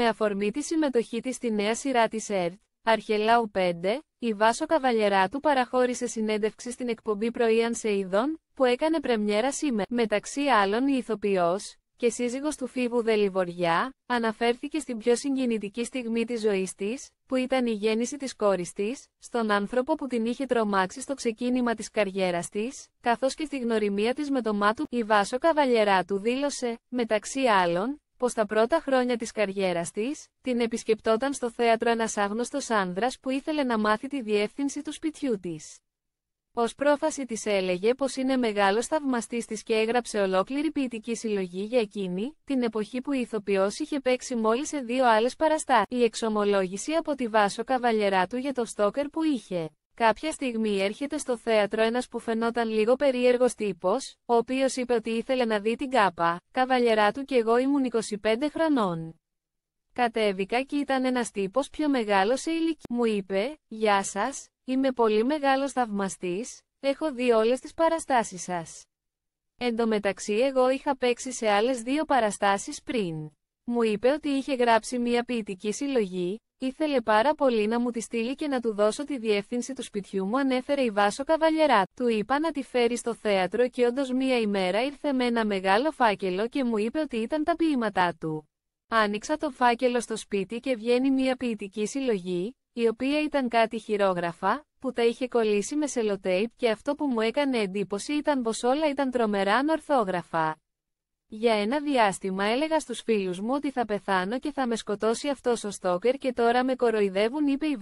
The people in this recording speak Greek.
Με αφορμή τη συμμετοχή της στη νέα σειρά της ΕΡΤ, Αρχελάου 5, η Βάσο του παραχώρησε συνέντευξη στην εκπομπή σε Σεϊδών, που έκανε πρεμιέρα σήμερα. Μεταξύ άλλων η ηθοποιός, και σύζυγος του Φίβου Δελιβοριά, αναφέρθηκε στην πιο συγκινητική στιγμή της ζωής της, που ήταν η γέννηση της κόρης της, στον άνθρωπο που την είχε τρομάξει στο ξεκίνημα της καριέρας της, καθώς και στη γνωριμία της με το μάτου. Η Βάσο Καβαλιερά του δήλωσε, μεταξύ άλλων, πως τα πρώτα χρόνια της καριέρας της, την επισκεπτόταν στο θέατρο ένας άγνωστος άνδρας που ήθελε να μάθει τη διεύθυνση του σπιτιού της. Ως πρόφαση της έλεγε πως είναι μεγάλος θαυμαστής της και έγραψε ολόκληρη ποιητική συλλογή για εκείνη, την εποχή που η ηθοποιός είχε παίξει μόλις σε δύο άλλες παραστάσεις. Η εξομολόγηση από τη Βάσο Καβαλιερά του για το στόκερ που είχε. Κάποια στιγμή έρχεται στο θέατρο ένας που φαινόταν λίγο περίεργος τύπος, ο οποίος είπε ότι ήθελε να δει την κάπα, καβαλιερά του και εγώ ήμουν 25 χρονών. Κατέβηκα και ήταν ένας τύπος πιο μεγάλος σε ηλικία. Μου είπε, γεια σας, είμαι πολύ μεγάλος θαυμαστής, έχω δει όλες τις παραστάσεις σας. Εν τω μεταξύ εγώ είχα παίξει σε άλλες δύο παραστάσεις πριν. Μου είπε ότι είχε γράψει μια ποιητική συλλογή, Ήθελε πάρα πολύ να μου τη στείλει και να του δώσω τη διεύθυνση του σπιτιού μου, ανέφερε η Βάσο Καβαλιερά. Του είπα να τη φέρει στο θέατρο και όντως μία ημέρα ήρθε με ένα μεγάλο φάκελο και μου είπε ότι ήταν τα ποίηματά του. Άνοιξα το φάκελο στο σπίτι και βγαίνει μία ποιητική συλλογή, η οποία ήταν κάτι χειρόγραφα, που τα είχε κολλήσει με σελοτέιπ και αυτό που μου έκανε εντύπωση ήταν πως όλα ήταν τρομερά ανορθόγραφα. Για ένα διάστημα έλεγα στους φίλους μου ότι θα πεθάνω και θα με σκοτώσει αυτός ο στόκερ και τώρα με κοροϊδεύουν είπε η